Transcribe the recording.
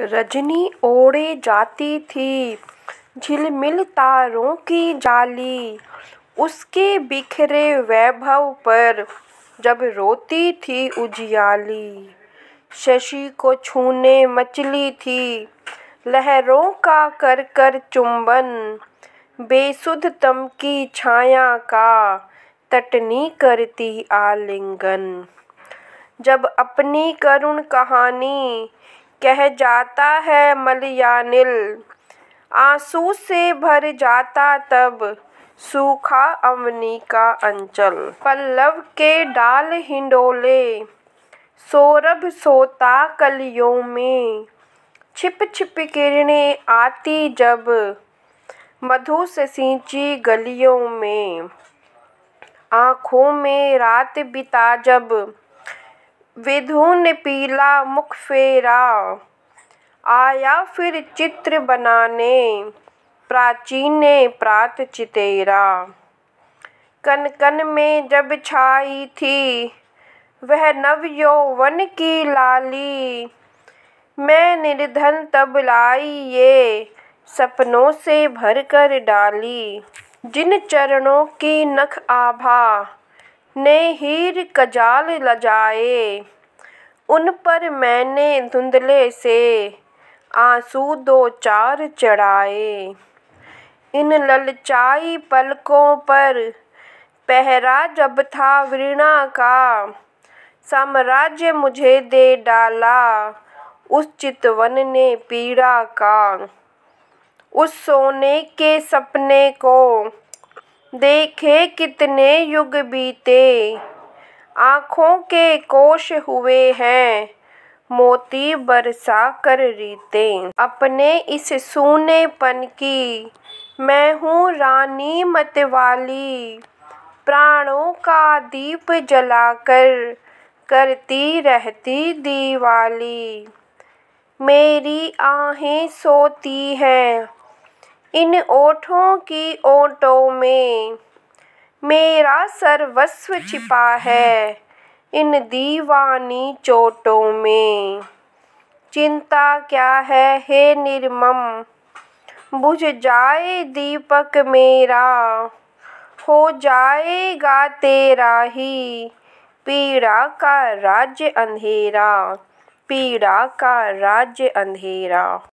रजनी ओढ़े जाती थी झिलमिल तारों की जाली उसके बिखरे वैभव पर जब रोती थी उजियाली शशि को छूने मचली थी लहरों का कर कर चुंबन बेसुध तम की छाया का तटनी करती आलिंगन जब अपनी करुण कहानी कह जाता है मलयानिल आंसू से भर जाता तब सूखा अवनी का अंचल पल्लव के डाल हिंडोले सौरभ सोता कलियों में छिप छिप किरणें आती जब मधु से सींची गलियों में आँखों में रात बिता जब विधुन पीला मुख फेरा आया फिर चित्र बनाने प्राचीने प्रात चितेरा कन कन में जब छाई थी वह नव यौवन की लाली मैं निर्धन तब लाई ये सपनों से भर कर डाली जिन चरणों की नख आभा ने हीर कजाल लजाए उन पर मैंने धुंधले से आंसू दो चार चढ़ाए इन ललचाई पलकों पर पहरा जब था वृणा का साम्राज्य मुझे दे डाला उस चितवन ने पीड़ा का उस सोने के सपने को देखे कितने युग बीते आँखों के कोश हुए हैं मोती बरसा कर रीते अपने इस सूनेपन की मैं हूँ रानी मतवाली प्राणों का दीप जलाकर करती रहती दीवाली मेरी आहें सोती हैं इन ओठों की ओटों में मेरा सर्वस्व छिपा है इन दीवानी चोटों में चिंता क्या है हे निर्मम बुझ जाए दीपक मेरा हो जाएगा तेरा ही पीड़ा का राज्य अंधेरा पीड़ा का राज्य अंधेरा